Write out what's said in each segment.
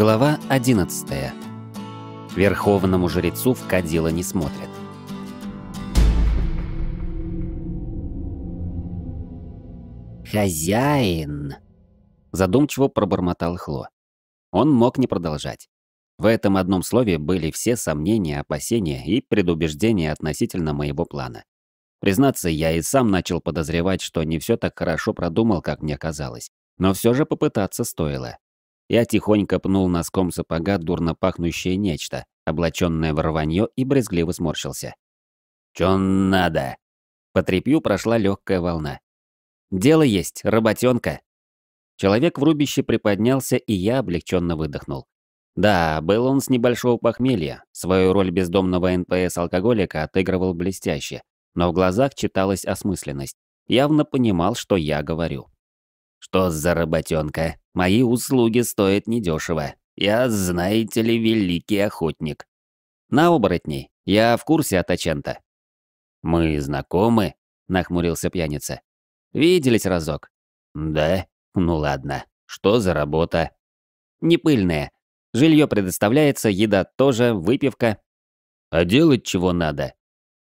Глава 11. Верховному жрецу в кадила не смотрят. «Хозяин!» Задумчиво пробормотал Хло. Он мог не продолжать. В этом одном слове были все сомнения, опасения и предубеждения относительно моего плана. Признаться, я и сам начал подозревать, что не все так хорошо продумал, как мне казалось. Но все же попытаться стоило. Я тихонько пнул носком сапога дурно пахнущее нечто, облаченное в рванье и брезгливо сморщился. «Чё надо?» По трепью прошла легкая волна. «Дело есть, работенка. Человек в рубище приподнялся, и я облегченно выдохнул. Да, был он с небольшого похмелья, свою роль бездомного НПС-алкоголика отыгрывал блестяще, но в глазах читалась осмысленность. Явно понимал, что я говорю. Что за работенка? Мои услуги стоят недешево. Я, знаете ли, великий охотник. На оборотней. Я в курсе от Ачента. Мы знакомы? Нахмурился пьяница. Виделись разок. Да? Ну ладно. Что за работа? Не пыльная. Жилье предоставляется, еда тоже, выпивка. А делать чего надо?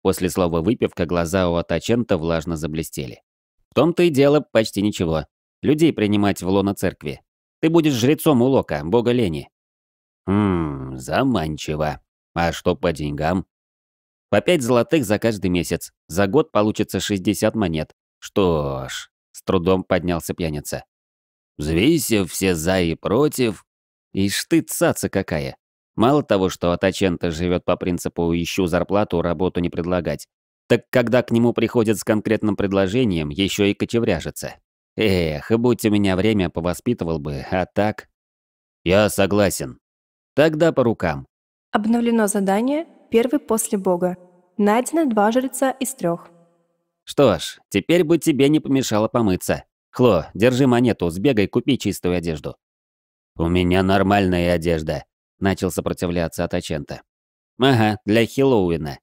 После слова «выпивка» глаза у Атачента влажно заблестели. В том-то и дело почти ничего людей принимать в лоно церкви. Ты будешь жрецом у Лока, бога лени. Хм, заманчиво. А что по деньгам? По пять золотых за каждый месяц. За год получится 60 монет. Что ж, с трудом поднялся пьяница. Взвесив все за и против. Ишь ты цаца какая. Мало того, что Атачента живет по принципу «ищу зарплату, работу не предлагать», так когда к нему приходят с конкретным предложением, еще и кочевряжется. Эх, будь у меня время, повоспитывал бы, а так... Я согласен. Тогда по рукам. Обновлено задание «Первый после Бога». Найдено два жреца из трех. Что ж, теперь бы тебе не помешало помыться. Хло, держи монету, сбегай, купи чистую одежду. У меня нормальная одежда. Начал сопротивляться Атачента. Ага, для Хеллоуина.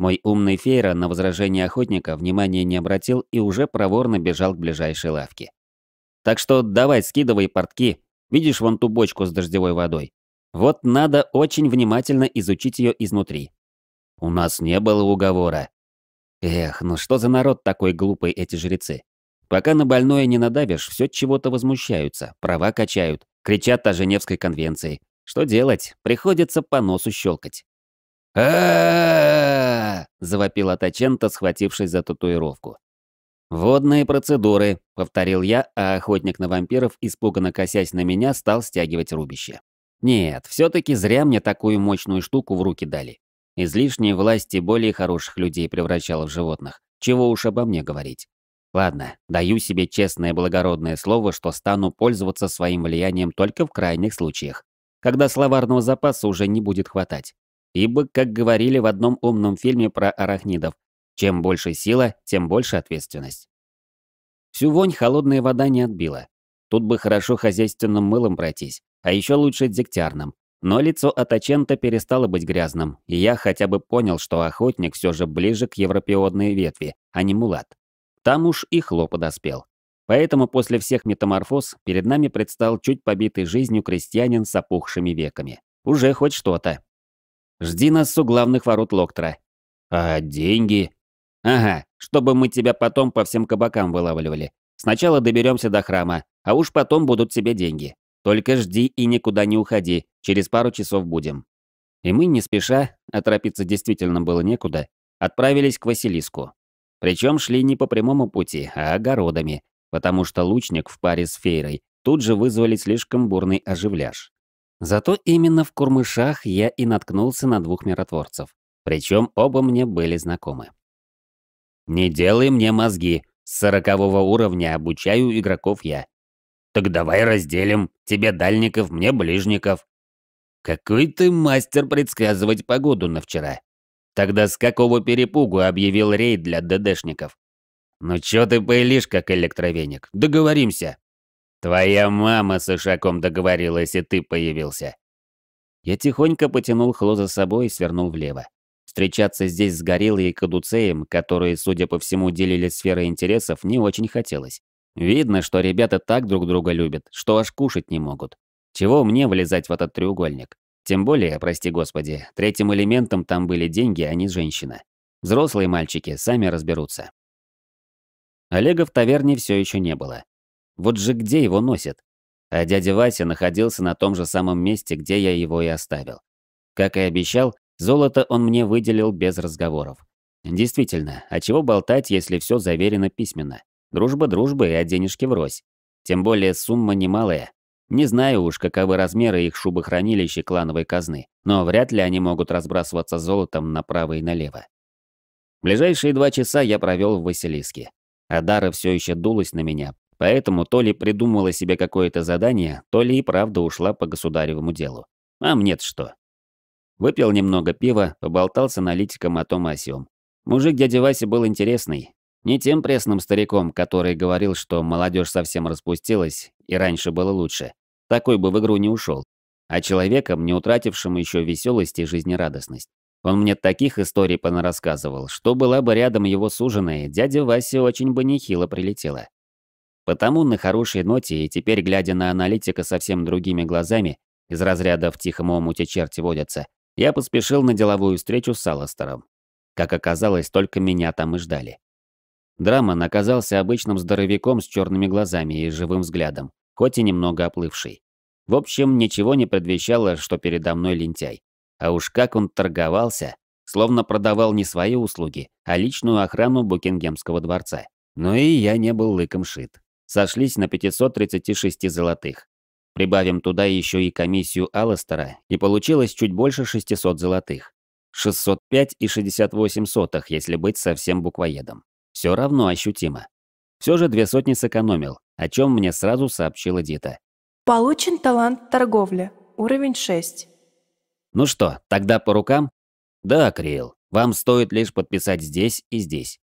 Мой умный Фейра на возражение охотника внимания не обратил и уже проворно бежал к ближайшей лавке. «Так что давай скидывай портки. Видишь вон ту бочку с дождевой водой? Вот надо очень внимательно изучить ее изнутри. У нас не было уговора. Эх, ну что за народ такой глупый эти жрецы? Пока на больное не надавишь, все чего-то возмущаются, права качают, кричат о Женевской конвенции. Что делать? Приходится по носу щелкать. а — завопил Атаченто, схватившись за татуировку. «Водные процедуры», — повторил я, а охотник на вампиров, испуганно косясь на меня, стал стягивать рубище. «Нет, все таки зря мне такую мощную штуку в руки дали. Излишняя власти более хороших людей превращала в животных. Чего уж обо мне говорить. Ладно, даю себе честное благородное слово, что стану пользоваться своим влиянием только в крайних случаях, когда словарного запаса уже не будет хватать, Ибо, как говорили в одном умном фильме про арахнидов, чем больше сила, тем больше ответственность. Всю вонь холодная вода не отбила. Тут бы хорошо хозяйственным мылом пройтись, а еще лучше дегтярным. Но лицо Атачента перестало быть грязным, и я хотя бы понял, что охотник все же ближе к европеодной ветви, а не мулат. Там уж и хло подоспел. Поэтому после всех метаморфоз перед нами предстал чуть побитый жизнью крестьянин с опухшими веками. Уже хоть что-то. Жди нас у главных ворот Локтра. А деньги? Ага, чтобы мы тебя потом по всем кабакам вылавливали. Сначала доберемся до храма, а уж потом будут тебе деньги. Только жди и никуда не уходи, через пару часов будем». И мы не спеша, а торопиться действительно было некуда, отправились к Василиску. Причем шли не по прямому пути, а огородами, потому что лучник в паре с фейрой тут же вызвали слишком бурный оживляж. Зато именно в Курмышах я и наткнулся на двух миротворцев. Причем оба мне были знакомы. «Не делай мне мозги. С сорокового уровня обучаю игроков я. Так давай разделим. Тебе дальников, мне ближников. Какой ты мастер предсказывать погоду на вчера. Тогда с какого перепугу объявил рейд для ДДшников? Ну чё ты пылишь, как электровеник? Договоримся. Твоя мама с Ишаком договорилась, и ты появился. Я тихонько потянул Хло за собой и свернул влево. Встречаться здесь с Гориллой и Кадуцеем, которые, судя по всему, делили сферы интересов, не очень хотелось. Видно, что ребята так друг друга любят, что аж кушать не могут. Чего мне влезать в этот треугольник? Тем более, прости господи, третьим элементом там были деньги, а не женщина. Взрослые мальчики сами разберутся. Олега в таверне все еще не было. Вот же где его носят? А дядя Вася находился на том же самом месте, где я его и оставил. Как и обещал, золото он мне выделил без разговоров. Действительно, а чего болтать, если все заверено письменно? Дружба дружбы и а о денежке врозь. Тем более сумма немалая. Не знаю уж, каковы размеры их шубохранилища клановой казны, но вряд ли они могут разбрасываться золотом направо и налево. Ближайшие два часа я провел в Василиске. Адара все еще дулась на меня, Поэтому то ли придумала себе какое-то задание, то ли и правда ушла по государевому делу. А мне-то что? Выпил немного пива, поболтал с аналитиком о том о сём. Мужик дядя Вася был интересный. Не тем пресным стариком, который говорил, что молодежь совсем распустилась и раньше было лучше. Такой бы в игру не ушел. А человеком, не утратившим еще веселость и жизнерадостность. Он мне таких историй понарассказывал, что была бы рядом его суженая, дядя Вася очень бы нехило прилетела. Потому на хорошей ноте и теперь, глядя на аналитика совсем другими глазами, из разряда «в тихом омуте черти водятся», я поспешил на деловую встречу с Алластером. Как оказалось, только меня там и ждали. Драмон оказался обычным здоровяком с черными глазами и живым взглядом, хоть и немного оплывший. В общем, ничего не предвещало, что передо мной лентяй. А уж как он торговался, словно продавал не свои услуги, а личную охрану Букингемского дворца. Но и я не был лыком шит сошлись на 536 золотых. Прибавим туда еще и комиссию Алластера, и получилось чуть больше 600 золотых. 605 и 68 сотых, если быть совсем буквоедом. Все равно ощутимо. Все же две сотни сэкономил, о чем мне сразу сообщила Дита. Получен талант торговли. Уровень 6. Ну что, тогда по рукам? Да, Криил, вам стоит лишь подписать здесь и здесь.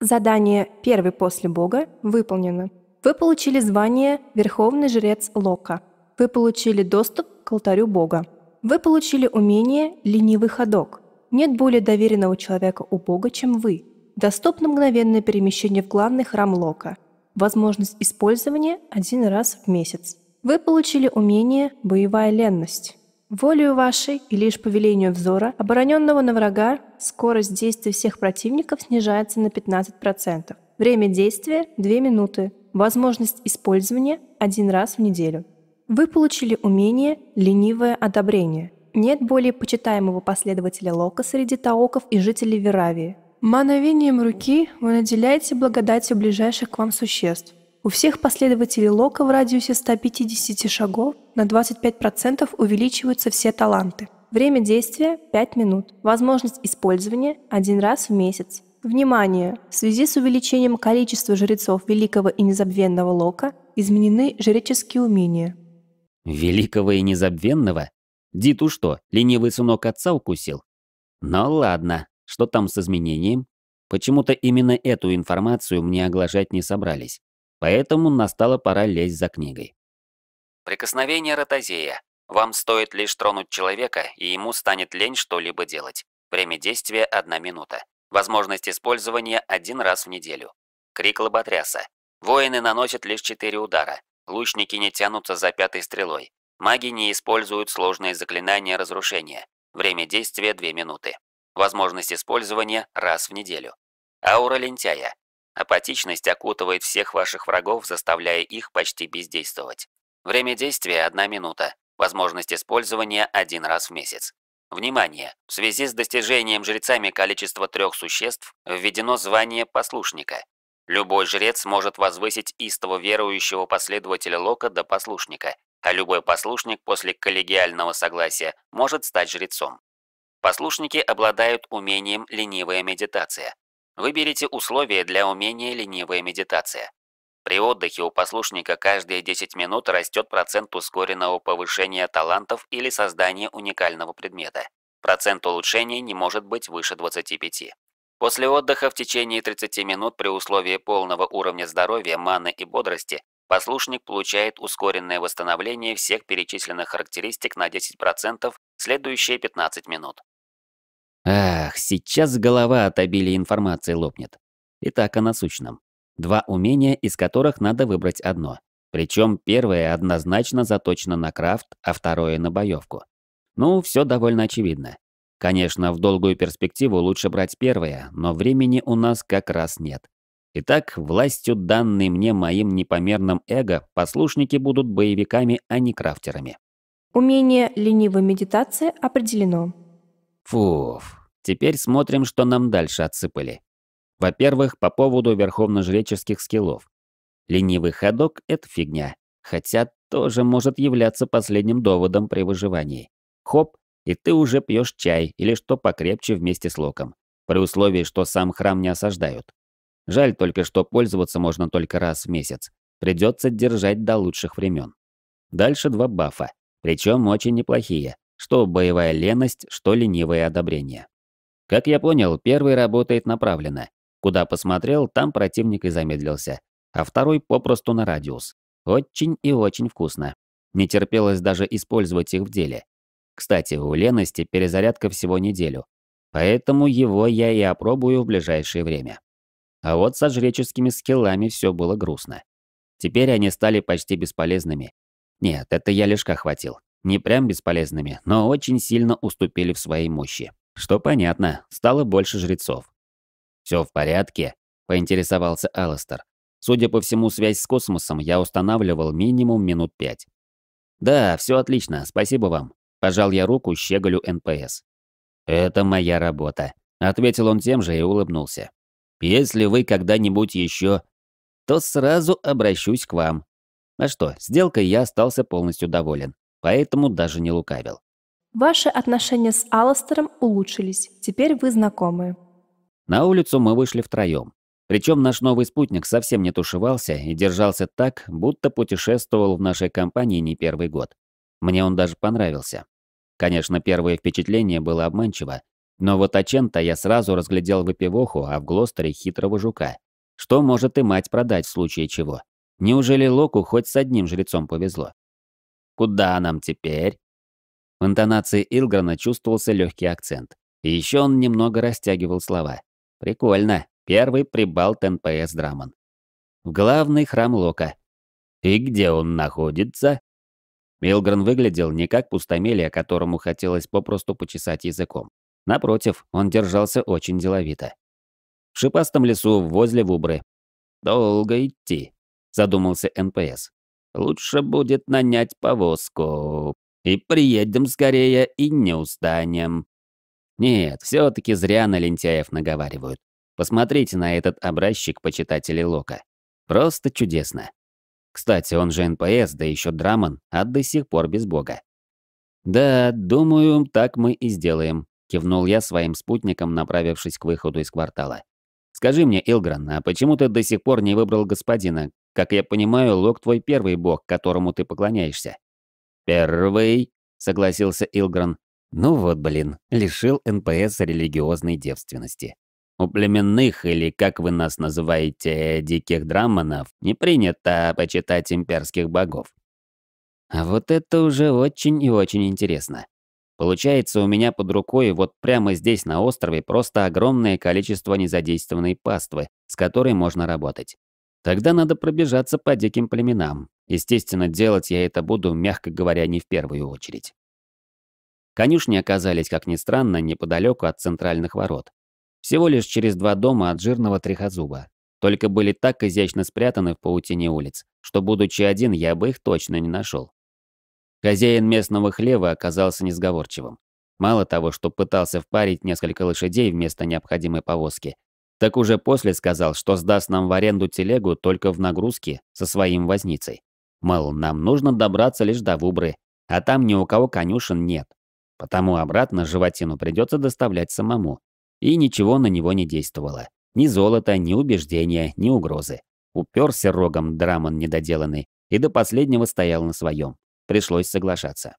Задание «Первый после Бога» выполнено. Вы получили звание Верховный Жрец Лока. Вы получили доступ к алтарю Бога. Вы получили умение «Ленивый ходок». Нет более доверенного человека у Бога, чем вы. Доступно мгновенное перемещение в главный храм Лока. Возможность использования один раз в месяц. Вы получили умение «Боевая ленность». Волею вашей и лишь по велению взора, обороненного на врага, скорость действия всех противников снижается на 15%. Время действия – 2 минуты. Возможность использования один раз в неделю. Вы получили умение «Ленивое одобрение». Нет более почитаемого последователя Лока среди таоков и жителей Веравии. Мановением руки вы наделяете благодатью ближайших к вам существ. У всех последователей Лока в радиусе 150 шагов на 25% увеличиваются все таланты. Время действия – 5 минут. Возможность использования – один раз в месяц. Внимание! В связи с увеличением количества жрецов Великого и Незабвенного Лока изменены жреческие умения. Великого и Незабвенного? Диту что, ленивый сынок отца укусил? Ну ладно, что там с изменением? Почему-то именно эту информацию мне оглажать не собрались. Поэтому настала пора лезть за книгой. Прикосновение ротозея. Вам стоит лишь тронуть человека, и ему станет лень что-либо делать. Время действия – одна минута. Возможность использования один раз в неделю. Крик лоботряса. Воины наносят лишь четыре удара. Лучники не тянутся за пятой стрелой. Маги не используют сложные заклинания разрушения. Время действия две минуты. Возможность использования раз в неделю. Аура лентяя. Апатичность окутывает всех ваших врагов, заставляя их почти бездействовать. Время действия одна минута. Возможность использования один раз в месяц. Внимание! В связи с достижением жрецами количества трех существ введено звание послушника. Любой жрец может возвысить истово верующего последователя Лока до послушника, а любой послушник после коллегиального согласия может стать жрецом. Послушники обладают умением ленивая медитация. Выберите условия для умения ленивая медитация. При отдыхе у послушника каждые 10 минут растет процент ускоренного повышения талантов или создания уникального предмета. Процент улучшения не может быть выше 25. После отдыха в течение 30 минут при условии полного уровня здоровья, маны и бодрости послушник получает ускоренное восстановление всех перечисленных характеристик на 10% следующие 15 минут. Ах, сейчас голова от обилия информации лопнет. Итак, о насущном. Два умения, из которых надо выбрать одно. Причем первое однозначно заточено на крафт, а второе на боевку. Ну, все довольно очевидно. Конечно, в долгую перспективу лучше брать первое, но времени у нас как раз нет. Итак, властью данной мне моим непомерным эго, послушники будут боевиками, а не крафтерами. Умение ленивой медитации определено. Фуф, теперь смотрим, что нам дальше отсыпали. Во-первых, по поводу верховножреческих скиллов. Ленивый ходок – это фигня, хотя тоже может являться последним доводом при выживании. Хоп, и ты уже пьешь чай или что покрепче вместе с локом, при условии, что сам храм не осаждают. Жаль только, что пользоваться можно только раз в месяц. Придется держать до лучших времен. Дальше два бафа, причем очень неплохие, что боевая леность, что ленивое одобрение. Как я понял, первый работает направленно, Куда посмотрел, там противник и замедлился. А второй попросту на радиус. Очень и очень вкусно. Не терпелось даже использовать их в деле. Кстати, у лености перезарядка всего неделю. Поэтому его я и опробую в ближайшее время. А вот со жреческими скиллами все было грустно. Теперь они стали почти бесполезными. Нет, это я лишь охватил. Не прям бесполезными, но очень сильно уступили в своей мощи. Что понятно, стало больше жрецов. «Все в порядке?» – поинтересовался Алластер. Судя по всему, связь с космосом я устанавливал минимум минут пять. «Да, все отлично, спасибо вам», – пожал я руку щеголю НПС. «Это моя работа», – ответил он тем же и улыбнулся. «Если вы когда-нибудь еще...» «То сразу обращусь к вам». А что, сделкой я остался полностью доволен, поэтому даже не лукавил. Ваши отношения с Алластером улучшились, теперь вы знакомы. На улицу мы вышли втроем. Причем наш новый спутник совсем не тушевался и держался так, будто путешествовал в нашей компании не первый год. Мне он даже понравился. Конечно, первое впечатление было обманчиво, но вот о чем-то я сразу разглядел выпивоху, а в Глостере хитрого жука. Что может и мать продать в случае чего? Неужели Локу хоть с одним жрецом повезло? Куда нам теперь? В интонации Илграна чувствовался легкий акцент. И еще он немного растягивал слова. Прикольно. Первый прибалт НПС Драмон. В главный храм Лока. И где он находится? Милгрен выглядел не как пустомелие, которому хотелось попросту почесать языком. Напротив, он держался очень деловито. В шипастом лесу, возле Вубры. «Долго идти», — задумался НПС. «Лучше будет нанять повозку. И приедем скорее, и не устанем». Нет, все-таки зря на лентяев наговаривают. Посмотрите на этот образчик почитатели Лока. Просто чудесно. Кстати, он же НПС, да еще драман, а до сих пор без бога. «Да, думаю, так мы и сделаем», — кивнул я своим спутником, направившись к выходу из квартала. «Скажи мне, Илгран, а почему ты до сих пор не выбрал господина? Как я понимаю, Лок твой первый бог, которому ты поклоняешься». «Первый», — согласился Илгран, ну вот, блин, лишил НПС религиозной девственности. У племенных, или как вы нас называете, диких драмонов не принято почитать имперских богов. А вот это уже очень и очень интересно. Получается, у меня под рукой вот прямо здесь на острове просто огромное количество незадействованной паствы, с которой можно работать. Тогда надо пробежаться по диким племенам. Естественно, делать я это буду, мягко говоря, не в первую очередь. Конюшни оказались, как ни странно, неподалеку от центральных ворот. Всего лишь через два дома от жирного трехозуба. Только были так изящно спрятаны в паутине улиц, что, будучи один, я бы их точно не нашел. Хозяин местного хлева оказался несговорчивым. Мало того, что пытался впарить несколько лошадей вместо необходимой повозки, так уже после сказал, что сдаст нам в аренду телегу только в нагрузке со своим возницей. Мол, нам нужно добраться лишь до Вубры, а там ни у кого конюшен нет. Потому обратно животину придется доставлять самому. И ничего на него не действовало. Ни золота, ни убеждения, ни угрозы. Уперся рогом драмон недоделанный и до последнего стоял на своем. Пришлось соглашаться.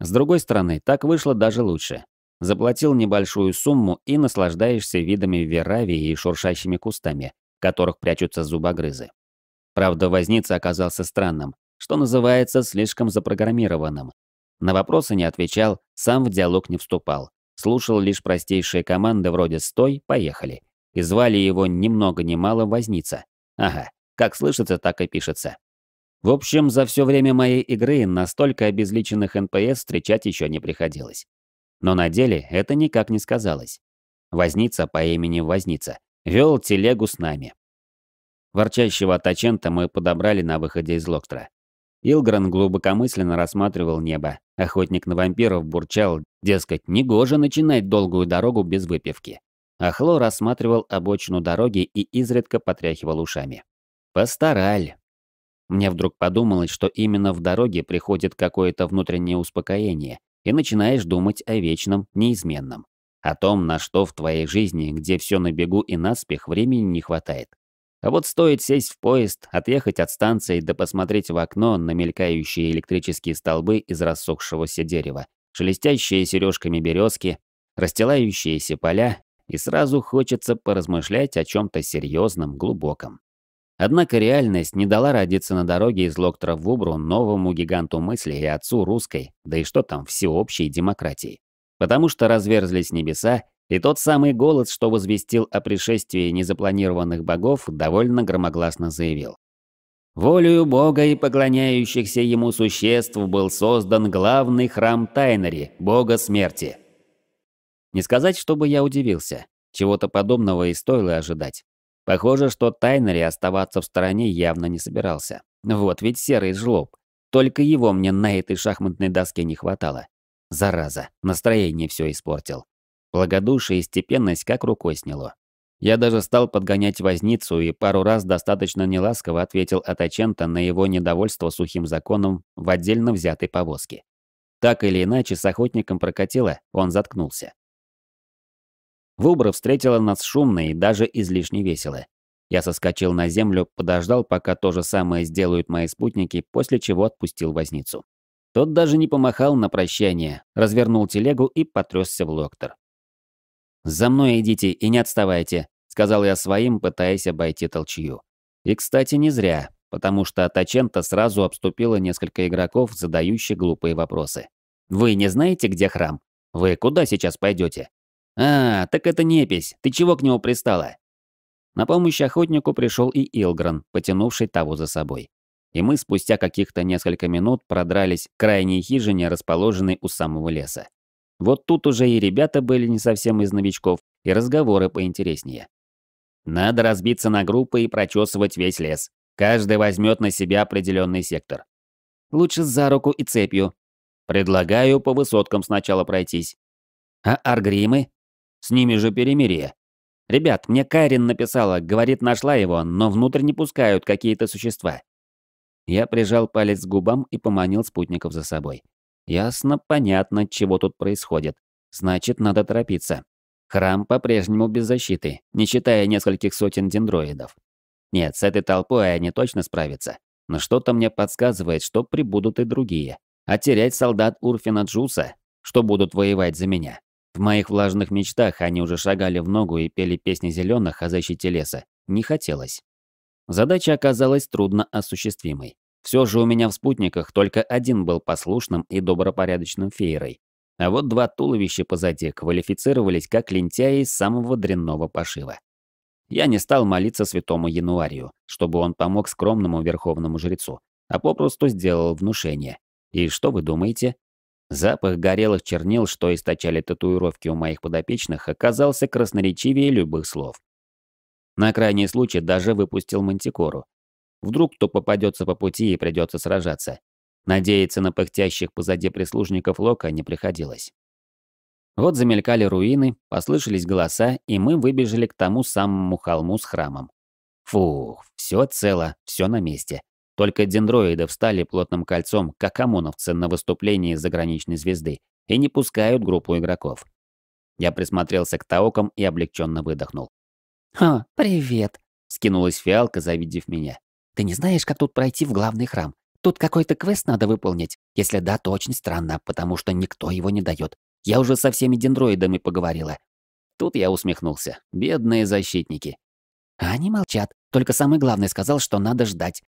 С другой стороны, так вышло даже лучше. Заплатил небольшую сумму и наслаждаешься видами веравии и шуршащими кустами, в которых прячутся зубогрызы. Правда, возница оказался странным, что называется, слишком запрограммированным, на вопросы не отвечал, сам в диалог не вступал. Слушал лишь простейшие команды вроде «стой, поехали». И звали его ни много ни мало Возница. Ага, как слышится, так и пишется. В общем, за все время моей игры настолько обезличенных НПС встречать еще не приходилось. Но на деле это никак не сказалось. Возница по имени Возница вел телегу с нами. Ворчащего Тачента мы подобрали на выходе из Локтра. Илгран глубокомысленно рассматривал небо. Охотник на вампиров бурчал, дескать, негоже начинать долгую дорогу без выпивки. Ахло рассматривал обочину дороги и изредка потряхивал ушами. «Постараль!» Мне вдруг подумалось, что именно в дороге приходит какое-то внутреннее успокоение, и начинаешь думать о вечном, неизменном. О том, на что в твоей жизни, где все на бегу и наспех, времени не хватает. А вот стоит сесть в поезд, отъехать от станции да посмотреть в окно на мелькающие электрические столбы из рассохшегося дерева, шелестящие сережками березки, расстилающиеся поля, и сразу хочется поразмышлять о чем-то серьезном, глубоком. Однако реальность не дала родиться на дороге из Локтора в Убру новому гиганту мысли и отцу русской, да и что там, всеобщей демократии. Потому что разверзлись небеса, и тот самый голос, что возвестил о пришествии незапланированных богов, довольно громогласно заявил. Волею бога и поклоняющихся ему существ был создан главный храм Тайнери, бога смерти. Не сказать, чтобы я удивился. Чего-то подобного и стоило ожидать. Похоже, что Тайнери оставаться в стороне явно не собирался. Вот ведь серый жлоб. Только его мне на этой шахматной доске не хватало. Зараза, настроение все испортил. Благодушие и степенность как рукой сняло. Я даже стал подгонять возницу и пару раз достаточно неласково ответил Атачента на его недовольство сухим законом в отдельно взятой повозке. Так или иначе, с охотником прокатило, он заткнулся. Выбора встретила нас шумно и даже излишне весело. Я соскочил на землю, подождал, пока то же самое сделают мои спутники, после чего отпустил возницу. Тот даже не помахал на прощание, развернул телегу и потрясся в локтор. «За мной идите и не отставайте», — сказал я своим, пытаясь обойти толчью. И, кстати, не зря, потому что Тачента сразу обступила несколько игроков, задающих глупые вопросы. «Вы не знаете, где храм? Вы куда сейчас пойдете? «А, так это непись, ты чего к нему пристала?» На помощь охотнику пришел и Илгран, потянувший того за собой. И мы спустя каких-то несколько минут продрались к крайней хижине, расположенной у самого леса. Вот тут уже и ребята были не совсем из новичков, и разговоры поинтереснее. Надо разбиться на группы и прочесывать весь лес. Каждый возьмет на себя определенный сектор. Лучше за руку и цепью. Предлагаю по высоткам сначала пройтись. А аргримы? С ними же перемирие. Ребят, мне Карин написала, говорит, нашла его, но внутрь не пускают какие-то существа. Я прижал палец к губам и поманил спутников за собой. Ясно, понятно, чего тут происходит. Значит, надо торопиться. Храм по-прежнему без защиты, не считая нескольких сотен дендроидов. Нет, с этой толпой они точно справятся. Но что-то мне подсказывает, что прибудут и другие. А терять солдат Урфина Джуса, что будут воевать за меня. В моих влажных мечтах они уже шагали в ногу и пели песни зеленых о защите леса. Не хотелось. Задача оказалась трудно осуществимой. Все же у меня в спутниках только один был послушным и добропорядочным феерой. А вот два туловища позади квалифицировались как лентяи самого дрянного пошива. Я не стал молиться святому Януарию, чтобы он помог скромному верховному жрецу, а попросту сделал внушение. И что вы думаете? Запах горелых чернил, что источали татуировки у моих подопечных, оказался красноречивее любых слов. На крайний случай даже выпустил мантикору, Вдруг кто попадется по пути и придется сражаться. Надеяться на пыхтящих позади прислужников Лока не приходилось. Вот замелькали руины, послышались голоса, и мы выбежали к тому самому холму с храмом. Фух, все цело, все на месте. Только дендроиды встали плотным кольцом, как ОМОНовцы на выступлении заграничной звезды, и не пускают группу игроков. Я присмотрелся к Таокам и облегченно выдохнул. «О, привет!» – скинулась фиалка, завидев меня. Ты не знаешь, как тут пройти в главный храм? Тут какой-то квест надо выполнить. Если да, то очень странно, потому что никто его не дает. Я уже со всеми дендроидами поговорила». Тут я усмехнулся. Бедные защитники. они молчат. Только самый главный сказал, что надо ждать.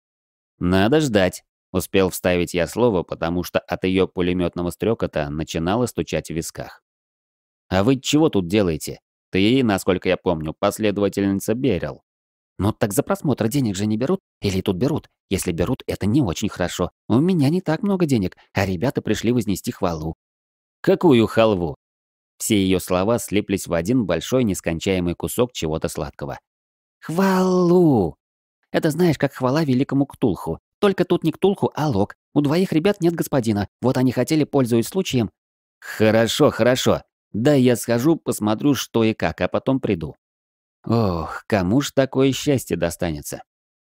«Надо ждать», — успел вставить я слово, потому что от ее пулеметного стрекота начинало стучать в висках. «А вы чего тут делаете? Ты, насколько я помню, последовательница Берил. Ну так за просмотр денег же не берут? Или тут берут? Если берут, это не очень хорошо. У меня не так много денег, а ребята пришли вознести хвалу. Какую халву? Все ее слова слиплись в один большой нескончаемый кусок чего-то сладкого. Хвалу! Это знаешь, как хвала великому Ктулху. Только тут не Ктулху, а Лок. У двоих ребят нет господина. Вот они хотели, пользоваться случаем. Хорошо, хорошо. Да, я схожу, посмотрю, что и как, а потом приду. Ох, кому ж такое счастье достанется?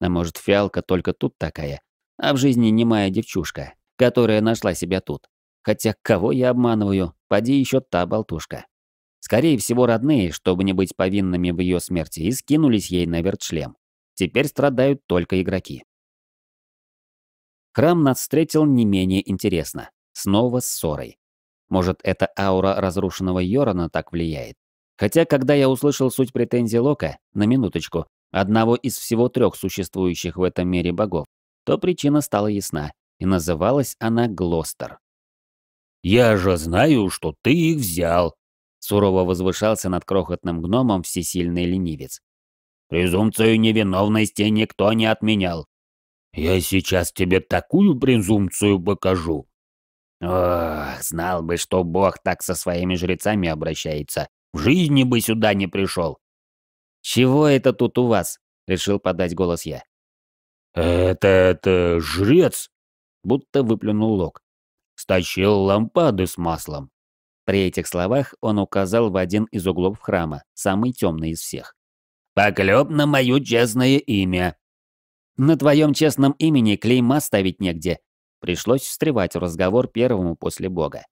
А может, фиалка только тут такая, а в жизни немая девчушка, которая нашла себя тут. Хотя кого я обманываю, поди еще та болтушка. Скорее всего, родные, чтобы не быть повинными в ее смерти, и скинулись ей на вертшлем. Теперь страдают только игроки. Храм нас встретил не менее интересно. Снова с ссорой. Может, эта аура разрушенного Йорона так влияет? Хотя, когда я услышал суть претензий Лока, на минуточку, одного из всего трех существующих в этом мире богов, то причина стала ясна, и называлась она Глостер. «Я же знаю, что ты их взял», — сурово возвышался над крохотным гномом всесильный ленивец. «Презумпцию невиновности никто не отменял. Я сейчас тебе такую презумпцию покажу». «Ох, знал бы, что бог так со своими жрецами обращается», в жизни бы сюда не пришел. «Чего это тут у вас?» — решил подать голос я. «Это... это... жрец!» — будто выплюнул лог. «Стащил лампады с маслом». При этих словах он указал в один из углов храма, самый темный из всех. «Поклеп на мое честное имя!» «На твоем честном имени клейма ставить негде!» Пришлось встревать в разговор первому после бога.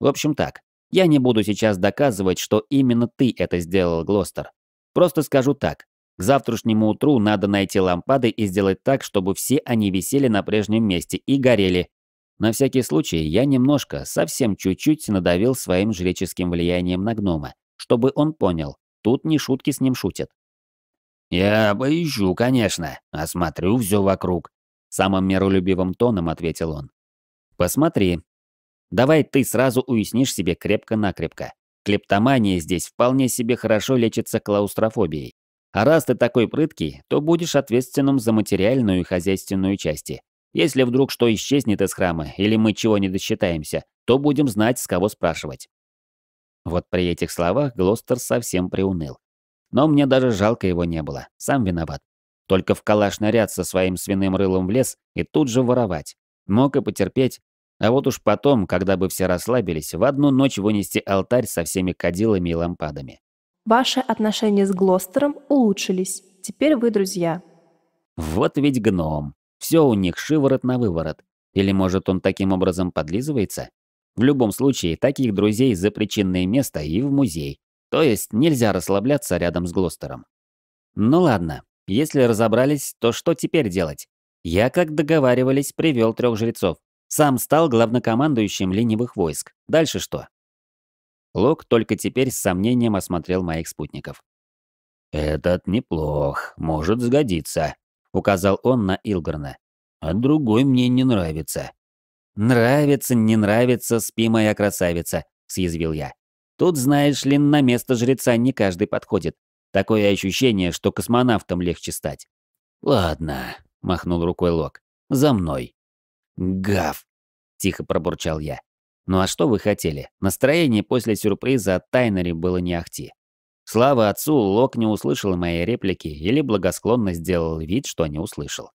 В общем так, я не буду сейчас доказывать, что именно ты это сделал, Глостер. Просто скажу так. К завтрашнему утру надо найти лампады и сделать так, чтобы все они висели на прежнем месте и горели. На всякий случай я немножко, совсем чуть-чуть надавил своим жреческим влиянием на гнома, чтобы он понял, тут не шутки с ним шутят. «Я поищу, конечно, осмотрю а все вокруг», – самым миролюбивым тоном ответил он. «Посмотри, Давай ты сразу уяснишь себе крепко-накрепко. Клептомания здесь вполне себе хорошо лечится клаустрофобией. А раз ты такой прыткий, то будешь ответственным за материальную и хозяйственную части. Если вдруг что исчезнет из храма или мы чего не досчитаемся, то будем знать, с кого спрашивать. Вот при этих словах Глостер совсем приуныл. Но мне даже жалко его не было, сам виноват. Только в калаш наряд со своим свиным рылом в лес и тут же воровать. Мог и потерпеть, а вот уж потом, когда бы все расслабились, в одну ночь вынести алтарь со всеми кадилами и лампадами. Ваши отношения с Глостером улучшились. Теперь вы друзья. Вот ведь гном. Все у них шиворот на выворот. Или, может, он таким образом подлизывается? В любом случае, таких друзей за причинное место и в музей. То есть нельзя расслабляться рядом с Глостером. Ну ладно, если разобрались, то что теперь делать? Я, как договаривались, привел трех жрецов. Сам стал главнокомандующим ленивых войск. Дальше что? Лок только теперь с сомнением осмотрел моих спутников. «Этот неплох, может сгодиться», — указал он на Илгарна. «А другой мне не нравится». «Нравится, не нравится, спи моя красавица», — съязвил я. «Тут, знаешь ли, на место жреца не каждый подходит. Такое ощущение, что космонавтом легче стать». «Ладно», — махнул рукой Лок. «За мной». «Гав!» – тихо пробурчал я. «Ну а что вы хотели? Настроение после сюрприза от Тайнери было не ахти». Слава отцу, Лок не услышал моей реплики или благосклонно сделал вид, что не услышал.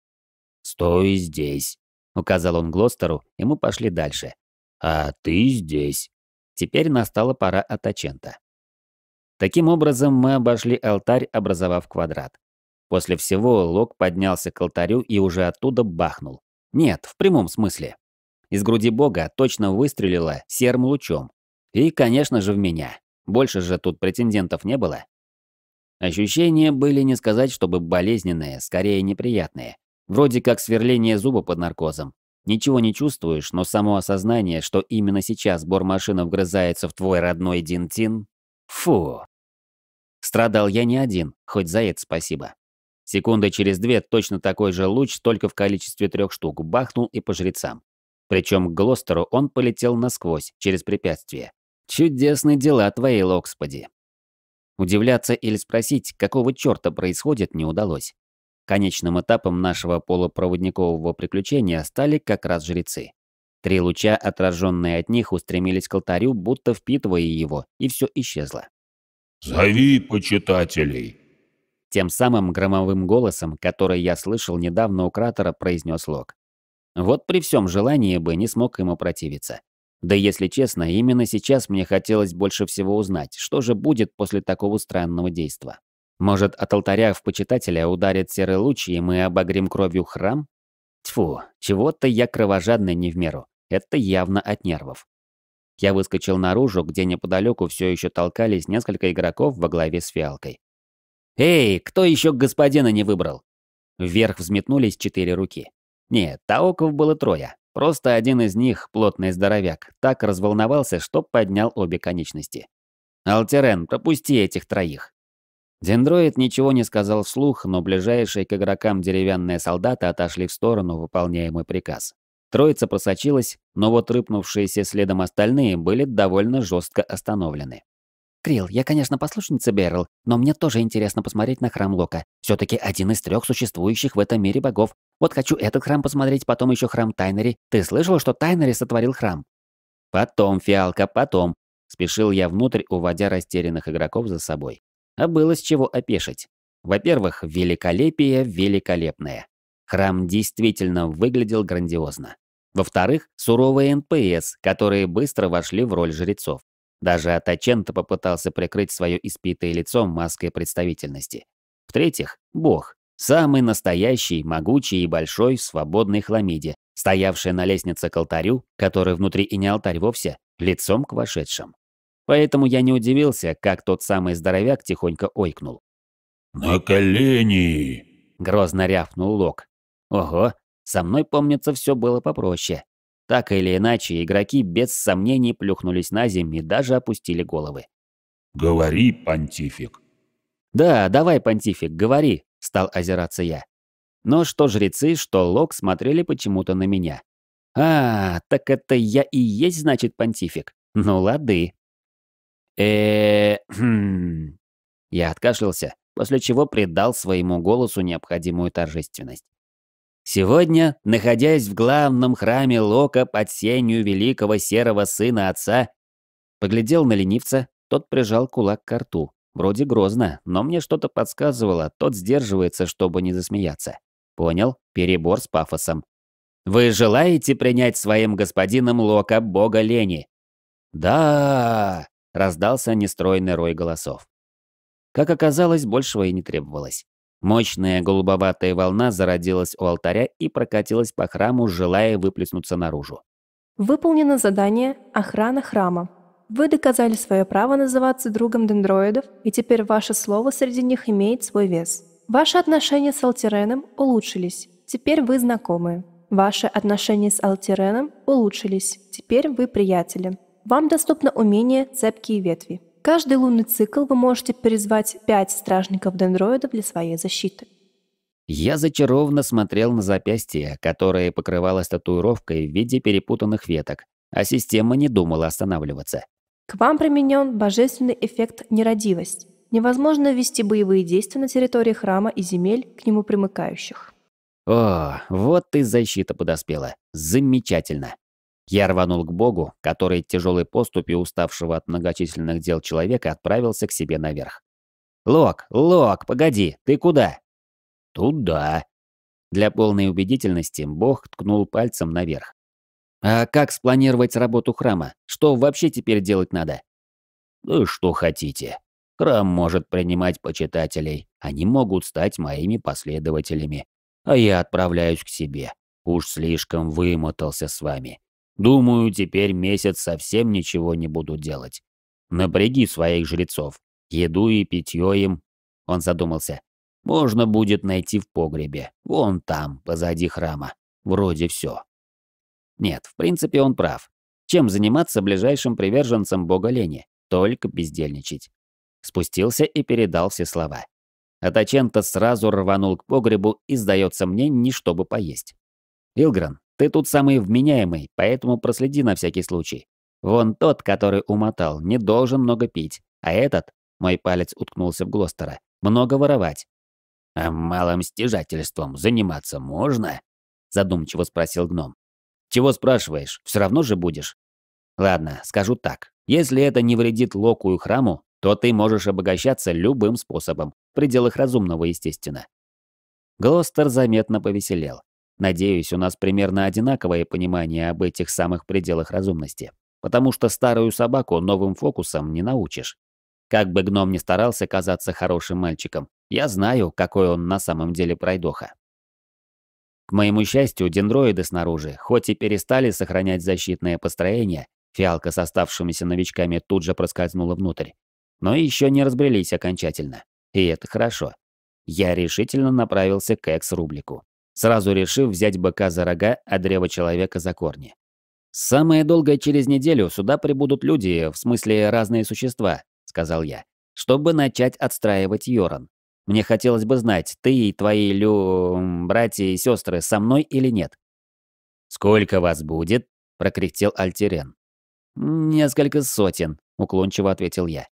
«Стой здесь», – указал он Глостеру, и мы пошли дальше. «А ты здесь». Теперь настала пора Атачента. Таким образом, мы обошли алтарь, образовав квадрат. После всего Лок поднялся к алтарю и уже оттуда бахнул. Нет, в прямом смысле. Из груди бога точно выстрелила серым лучом. И, конечно же, в меня. Больше же тут претендентов не было. Ощущения были не сказать, чтобы болезненные, скорее неприятные. Вроде как сверление зуба под наркозом. Ничего не чувствуешь, но само осознание, что именно сейчас бормашина вгрызается в твой родной динтин... Фу. Страдал я не один, хоть за это спасибо. Секунды через две точно такой же луч, только в количестве трех штук, бахнул и по жрецам. Причем к Глостеру он полетел насквозь, через препятствие. Чудесные дела твои, Локсподи. Удивляться или спросить, какого черта происходит, не удалось. Конечным этапом нашего полупроводникового приключения стали как раз жрецы. Три луча, отраженные от них, устремились к алтарю, будто впитывая его, и все исчезло. «Зови почитателей!» Тем самым громовым голосом, который я слышал недавно у кратера, произнес Лок. Вот при всем желании бы не смог ему противиться. Да если честно, именно сейчас мне хотелось больше всего узнать, что же будет после такого странного действа. Может, от алтаря в почитателя ударит серый луч, и мы обогрим кровью храм? Тьфу, чего-то я кровожадный не в меру. Это явно от нервов. Я выскочил наружу, где неподалеку все еще толкались несколько игроков во главе с фиалкой. «Эй, кто еще господина не выбрал?» Вверх взметнулись четыре руки. Нет, таоков было трое. Просто один из них, плотный здоровяк, так разволновался, что поднял обе конечности. «Алтерен, пропусти этих троих». Дендроид ничего не сказал вслух, но ближайшие к игрокам деревянные солдаты отошли в сторону, выполняя мой приказ. Троица просочилась, но вот рыпнувшиеся следом остальные были довольно жестко остановлены. Крил, я, конечно, послушница Берл, но мне тоже интересно посмотреть на храм Лока. все таки один из трех существующих в этом мире богов. Вот хочу этот храм посмотреть, потом еще храм Тайнери. Ты слышала, что Тайнери сотворил храм?» «Потом, фиалка, потом!» Спешил я внутрь, уводя растерянных игроков за собой. А было с чего опешить. Во-первых, великолепие великолепное. Храм действительно выглядел грандиозно. Во-вторых, суровые НПС, которые быстро вошли в роль жрецов. Даже Атаченто попытался прикрыть свое испитое лицо маской представительности. В-третьих, бог. Самый настоящий, могучий и большой в свободной хламиде, стоявший на лестнице к алтарю, который внутри и не алтарь вовсе, лицом к вошедшим. Поэтому я не удивился, как тот самый здоровяк тихонько ойкнул. «На колени!» – грозно рявкнул Лок. «Ого, со мной, помнится, все было попроще. Так или иначе, игроки без сомнений плюхнулись на землю и даже опустили головы. «Говори, понтифик!» «Да, давай, понтифик, говори!» – стал озираться я. Но что жрецы, что Лок смотрели почему-то на меня. «А, так это я и есть, значит, понтифик? Ну, лады!» э хм». Я откашлялся, после чего придал своему голосу необходимую торжественность. Сегодня, находясь в главном храме Лока под сенью великого серого сына отца, поглядел на ленивца, тот прижал кулак к рту. Вроде грозно, но мне что-то подсказывало, тот сдерживается, чтобы не засмеяться. Понял, перебор с пафосом. «Вы желаете принять своим господином Лока бога лени?» «Да!» — раздался нестройный рой голосов. Как оказалось, большего и не требовалось. Мощная голубоватая волна зародилась у алтаря и прокатилась по храму, желая выплеснуться наружу. Выполнено задание «Охрана храма». Вы доказали свое право называться другом дендроидов, и теперь ваше слово среди них имеет свой вес. Ваши отношения с Алтереном улучшились. Теперь вы знакомы. Ваши отношения с Алтереном улучшились. Теперь вы приятели. Вам доступно умение «Цепкие ветви». Каждый лунный цикл вы можете призвать 5 стражников дендроида для своей защиты. Я зачарованно смотрел на запястье, которое покрывалось татуировкой в виде перепутанных веток, а система не думала останавливаться. К вам применен божественный эффект нерадивость. Невозможно вести боевые действия на территории храма и земель, к нему примыкающих. О, вот и защита подоспела. Замечательно. Я рванул к Богу, который тяжелой поступью уставшего от многочисленных дел человека отправился к себе наверх. «Лок, Лок, погоди, ты куда?» «Туда». Для полной убедительности Бог ткнул пальцем наверх. «А как спланировать работу храма? Что вообще теперь делать надо?» Ну и что хотите. Храм может принимать почитателей. Они могут стать моими последователями. А я отправляюсь к себе. Уж слишком вымотался с вами. Думаю, теперь месяц совсем ничего не буду делать. Напряги своих жрецов. Еду и питье им. Он задумался. Можно будет найти в погребе. Вон там, позади храма. Вроде все. Нет, в принципе он прав. Чем заниматься ближайшим приверженцем бога лени? Только бездельничать. Спустился и передал все слова. Атаченто сразу рванул к погребу и, сдается мне, не чтобы поесть. Илгран, ты тут самый вменяемый, поэтому проследи на всякий случай. Вон тот, который умотал, не должен много пить, а этот, мой палец уткнулся в Глостера, много воровать. А малым стяжательством заниматься можно? Задумчиво спросил гном. Чего спрашиваешь? Все равно же будешь. Ладно, скажу так. Если это не вредит Локу и храму, то ты можешь обогащаться любым способом, в пределах разумного, естественно. Глостер заметно повеселел. Надеюсь, у нас примерно одинаковое понимание об этих самых пределах разумности. Потому что старую собаку новым фокусом не научишь. Как бы гном ни старался казаться хорошим мальчиком, я знаю, какой он на самом деле пройдоха. К моему счастью, дендроиды снаружи, хоть и перестали сохранять защитное построение, фиалка с оставшимися новичками тут же проскользнула внутрь, но еще не разбрелись окончательно. И это хорошо. Я решительно направился к экс-рублику сразу решив взять быка за рога, а древо человека за корни. «Самое долгое через неделю сюда прибудут люди, в смысле разные существа», — сказал я, «чтобы начать отстраивать Йоран. Мне хотелось бы знать, ты и твои лю... братья и сестры со мной или нет?» «Сколько вас будет?» — прокряхтел Альтерен. «Несколько сотен», — уклончиво ответил я.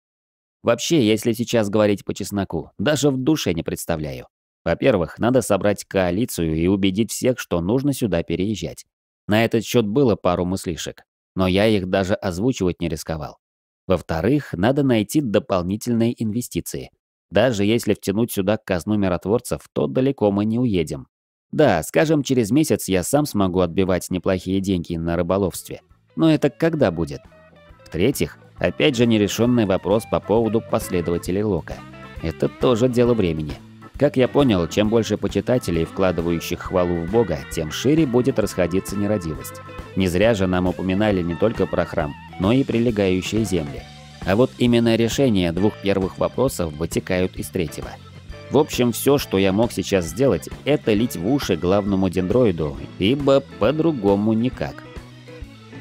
«Вообще, если сейчас говорить по чесноку, даже в душе не представляю, во-первых, надо собрать коалицию и убедить всех, что нужно сюда переезжать. На этот счет было пару мыслишек, но я их даже озвучивать не рисковал. Во-вторых, надо найти дополнительные инвестиции. Даже если втянуть сюда казну миротворцев, то далеко мы не уедем. Да, скажем, через месяц я сам смогу отбивать неплохие деньги на рыболовстве. Но это когда будет? В-третьих, опять же нерешенный вопрос по поводу последователей Лока. Это тоже дело времени. Как я понял, чем больше почитателей, вкладывающих хвалу в Бога, тем шире будет расходиться нерадивость. Не зря же нам упоминали не только про храм, но и прилегающие земли. А вот именно решение двух первых вопросов вытекают из третьего. В общем, все, что я мог сейчас сделать, это лить в уши главному дендроиду, ибо по-другому никак.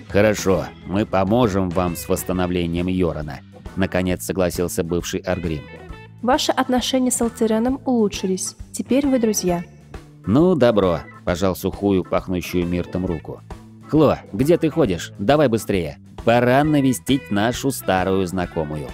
«Хорошо, мы поможем вам с восстановлением Йорона», – наконец согласился бывший Аргрим. Ваши отношения с Алтереном улучшились. Теперь вы друзья. Ну, добро, пожал сухую, пахнущую миртом руку. Хло, где ты ходишь? Давай быстрее. Пора навестить нашу старую знакомую.